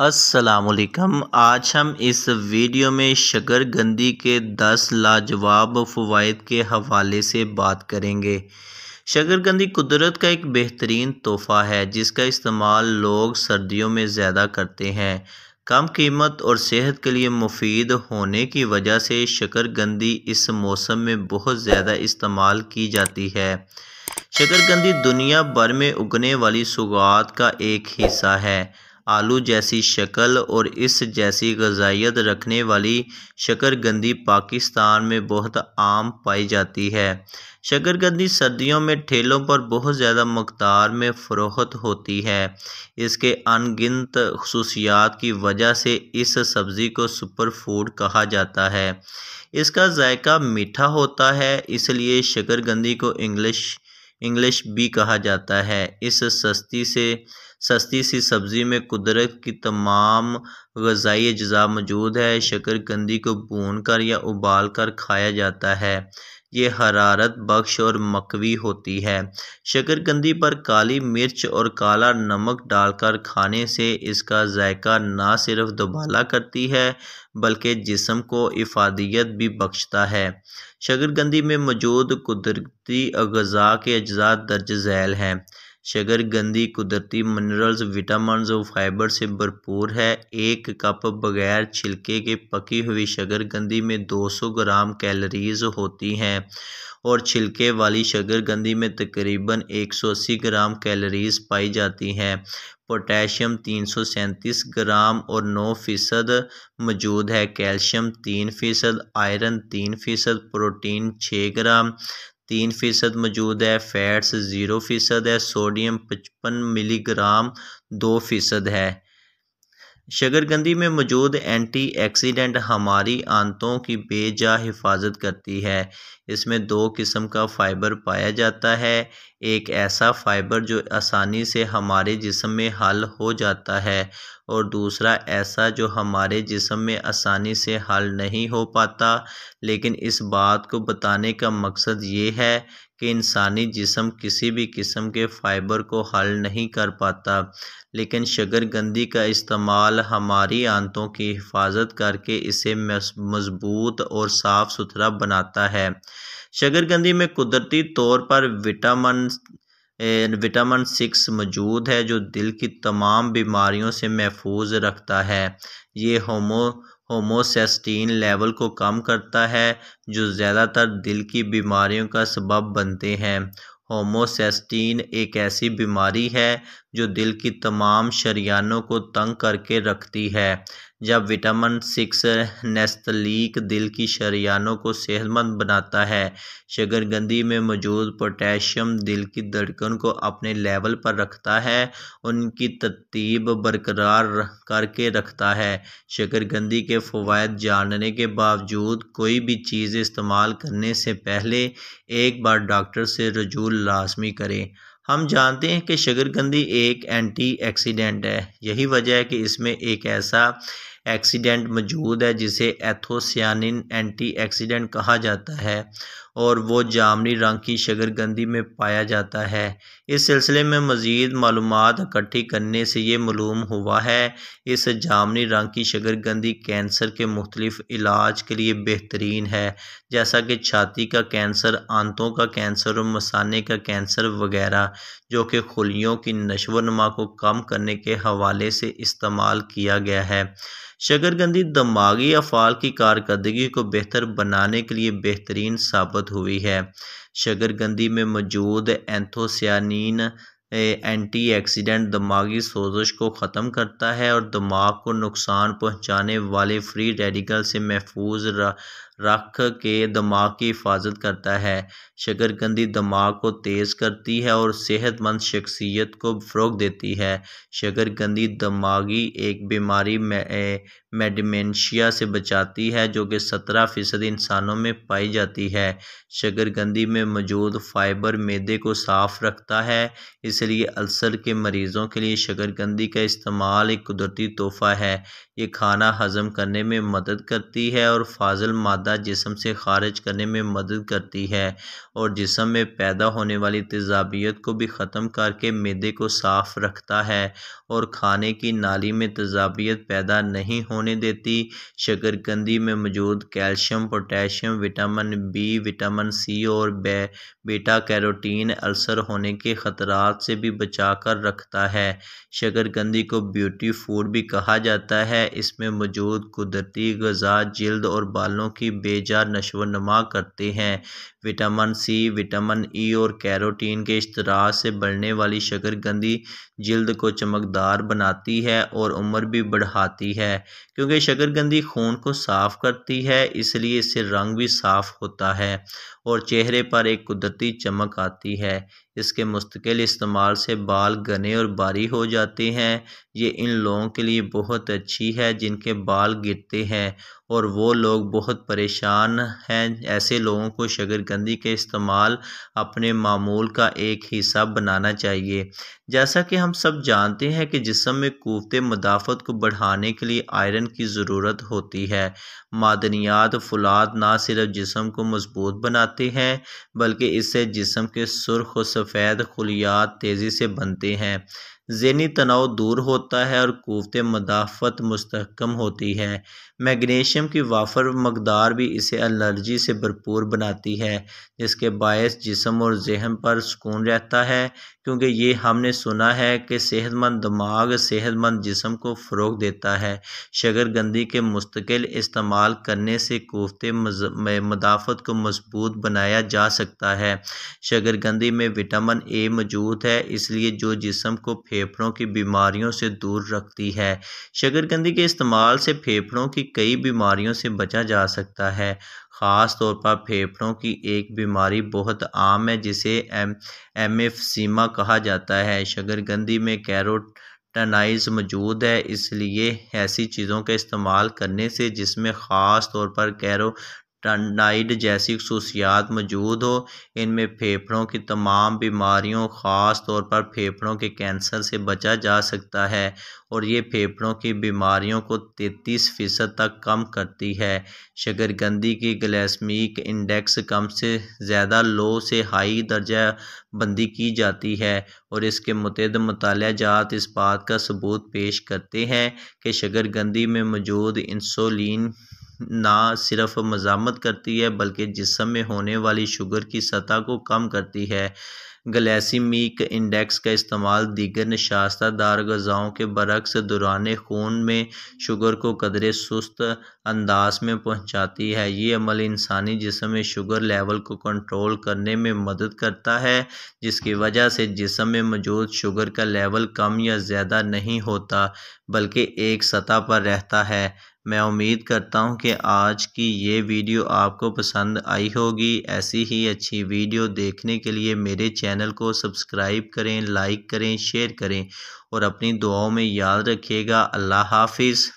असलकम आज हम इस वीडियो में गंदी के 10 लाजवाब फ़वाद के हवाले से बात करेंगे गंदी कुदरत का एक बेहतरीन तोहफ़ा है जिसका इस्तेमाल लोग सर्दियों में ज़्यादा करते हैं कम कीमत और सेहत के लिए मुफीद होने की वजह से गंदी इस मौसम में बहुत ज़्यादा इस्तेमाल की जाती है गंदी दुनिया भर में उगने वाली सुगात का एक हिस्सा है आलू जैसी शक्ल और इस जैसी गजाइत रखने वाली शकरगंदी पाकिस्तान में बहुत आम पाई जाती है शकरकंदी सर्दियों में ठेलों पर बहुत ज़्यादा मकदार में फ़रोहत होती है इसके अनगिनत खसूसियात की वजह से इस सब्ज़ी को सुपर फूड कहा जाता है इसका जायका मीठा होता है इसलिए शकरकंदी को इंग्लिश इंग्लिश भी कहा जाता है इस सस्ती से सस्ती सी सब्ज़ी में कुदरत की तमाम गज़ाई अज्जा मौजूद है शकरकंदी को भून कर या उबाल कर खाया जाता है ये हरारत बख्श और मकवी होती है शकरकंदी पर काली मिर्च और काला नमक डालकर खाने से इसका जायका ना सिर्फ दुबाला करती है बल्कि जिसम को इफादियत भी बख्शता है शकरकंदी में मौजूद कुदरती अजा के अज्जा दर्ज झैल हैं शकरकंदी कुदरती मिनरल्स विटामिन और फाइबर से भरपूर है एक कप बगैर छिलके के पकी हुई शकरकंदी में 200 ग्राम कैलोरीज होती हैं और छिलके वाली शकरकंदी में तकरीबन 180 ग्राम कैलोरीज पाई जाती हैं पोटेशियम तीन सौ सैंतीस ग्राम और नौ फ़ीसद मौजूद है कैल्शियम तीन फ़ीसद आयरन तीन फ़ीसद प्रोटीन छः ग्राम तीन फ़ीसद मौजूद है फैट्स ज़ीरो फ़ीसद है सोडियम पचपन मिलीग्राम दो फ़ीसद है शगरगंदी में मौजूद एंटी एक्सीडेंट हमारी आंतों की बेजा हिफाजत करती है इसमें दो किस्म का फ़ाइबर पाया जाता है एक ऐसा फ़ाइबर जो आसानी से हमारे जिसम में हल हो जाता है और दूसरा ऐसा जो हमारे जिसम में आसानी से हल नहीं हो पाता लेकिन इस बात को बताने का मकसद ये है कि इंसानी जिसम किसी भी किस्म के फ़ाइबर को हल नहीं कर पाता लेकिन गंदी का इस्तेमाल हमारी आंतों की हिफाजत करके इसे मजबूत और साफ़ सुथरा बनाता है गंदी में कुदरती तौर पर विटामिन विटामिन सिक्स मौजूद है जो दिल की तमाम बीमारियों से महफूज रखता है ये होमो होमोसेस्टीन लेवल को कम करता है जो ज़्यादातर दिल की बीमारियों का सबब बनते हैं होमोसेस्टीन एक ऐसी बीमारी है जो दिल की तमाम शरियानों को तंग करके रखती है जब विटामिन सिक्स नस्तलीक दिल की शरियानों को सेहतमंद बनाता है शगरगंदी में मौजूद पोटेशियम दिल की धड़कन को अपने लेवल पर रखता है उनकी तरतीब बरकरार करके रखता है शगरगंदी के फवायद जानने के बावजूद कोई भी चीज़ इस्तेमाल करने से पहले एक बार डॉक्टर से रजू लाजमी करें हम जानते हैं कि शकरकंदी एक एंटी एक्सीडेंट है यही वजह है कि इसमें एक ऐसा एक्सीडेंट मौजूद है जिसे एथोसियानिन एंटी एक्सीडेंट कहा जाता है और वो जामनी रंग की शगरगंदी में पाया जाता है इस सिलसिले में मज़ीद मालूम इकट्ठी करने से ये मालूम हुआ है इस जामनी रंग की शगरगंदी कैंसर के मुख्तलिफ इलाज के लिए बेहतरीन है जैसा कि छाती का कैंसर आंतों का कैंसर और मसाने का कैंसर वगैरह जो कि खुलियों की नशो नमा को कम करने के हवाले से इस्तेमाल किया गया है शकरकंदी दिमागी अफ़ाल की कारकर्दगी को बेहतर बनाने के लिए बेहतरीन साबित हुई है शकरकंदी में मौजूद एंथोसियानिन एंटी एक्सीडेंट दिमागी सोजश को ख़त्म करता है और दिमाग को नुकसान पहुंचाने वाले फ्री रेडिकल से महफूज रख के दिमाग की हिफाजत करता है शकरकंदी दिमाग को तेज़ करती है और सेहतमंद शख्सियत को फ़रोग देती है शकरकंदी दिमागी एक बीमारी मेडिमेंशिया से बचाती है जो कि सत्रह फ़ीसद इंसानों में पाई जाती है शकरकंदी में मौजूद फाइबर मैदे को साफ रखता है इसलिए अल्सर के मरीज़ों के लिए शकरकंदी का इस्तेमाल एक कुदरती तोहफ़ा है ये खाना हज़म करने में मदद करती है और फाजल माद मादा जिसम से ख़ारिज करने में मदद करती है और जिसम में पैदा होने वाली तजाबीत को भी ख़त्म करके मैदे को साफ़ रखता है और खाने की नाली में तजाबीत पैदा नहीं होने देती शकरकंदी में मौजूद calcium potassium vitamin B vitamin C और बे बेटा कैरोटीन अल्सर होने के ख़तरात से भी बचा कर रखता है शकरकंदी को ब्यूटी फूड भी कहा जाता है इसमें मौजूद कुदरती गजा जल्द और बालों की बेजार नमा करते हैं विटामिन सी विटामिन ई और कैरोटीन के इश्तरा से बढ़ने वाली गंदी जल्द को चमकदार बनाती है और उम्र भी बढ़ाती है क्योंकि गंदी खून को साफ़ करती है इसलिए इससे रंग भी साफ़ होता है और चेहरे पर एक कुदरती चमक आती है इसके मुस्तकिल इस्तेमाल से बाल घने और बारी हो जाते हैं ये इन लोगों के लिए बहुत अच्छी है जिनके बाल गिरते हैं और वो लोग बहुत परेशान हैं ऐसे लोगों को शकर शिकंजी के इस्तेमाल अपने मामूल का एक हिस्सा बनाना चाहिए जैसा कि हम सब जानते हैं कि जिसम में कूवत मदाफ़त को बढ़ाने के लिए आयरन की ज़रूरत होती है मादनियात फुलाद ना सिर्फ जिसम को मजबूत बनाते हैं बल्कि इससे जिसम के सुरख व सफ़ेद खुलियात तेज़ी से बनते हैं जहनी तनाव दूर होता है और कोवत मदाफ़त मस्तकम होती है मैगनीशियम की वाफर मकदार भी इसे एलर्जी से भरपूर बनाती है जिसके बायस जिसम और जहन पर सुकून रहता है क्योंकि ये हमने सुना है कि सेहतमंद दिमाग सेहतमंद जिसम को फ़रोग देता है गंदी के मुस्तकिल इस्तेमाल करने से कोफ्ते मदाफत को मजबूत बनाया जा सकता है शगरगंदी में विटामिन ए मौजूद है इसलिए जो जिसम को फेफड़ों की बीमारियों से दूर रखती है गंदी के इस्तेमाल से फेफड़ों की कई बीमारियों से बचा जा सकता है ख़ास तौर पर फेफड़ों की एक बीमारी बहुत आम है जिसे एम एमेफिसिमा कहा जाता है शकरकंदी में कैरोटनाइज मौजूद है इसलिए ऐसी चीज़ों का इस्तेमाल करने से जिसमें ख़ास तौर पर कैरो टंडाइड जैसी खसूसियात मौजूद हो इनमें फेफड़ों की तमाम बीमारियों ख़ास तौर पर फेफड़ों के कैंसर से बचा जा सकता है और ये फेफड़ों की बीमारियों को तैतीस फ़ीसद तक कम करती है शगरगंदी की ग्लैसमिक इंडेक्स कम से ज़्यादा लो से हाई दर्जा बंदी की जाती है और इसके मतद मताल इस बात का सबूत पेश करते हैं कि शगरगंदी में मौजूद इंसोलिन ना सिर्फ मज़ामत करती है बल्कि जिसम में होने वाली शुगर की सतह को कम करती है ग्लैसीमिक इंडेक्स का इस्तेमाल दीगर नशास्तादार गज़ाओं के बरक्स दौरान खून में शुगर को कदरे सुस्त अंदाज में पहुंचाती है ये अमल इंसानी जिसम में शुगर लेवल को कंट्रोल करने में मदद करता है जिसकी वजह से जिसम में मौजूद शुगर का लेवल कम या ज़्यादा नहीं होता बल्कि एक सतह पर रहता है मैं उम्मीद करता हूँ कि आज की ये वीडियो आपको पसंद आई होगी ऐसी ही अच्छी वीडियो देखने के लिए मेरे चैनल को सब्सक्राइब करें लाइक करें शेयर करें और अपनी दुआओं में याद रखिएगा अल्लाह हाफिज़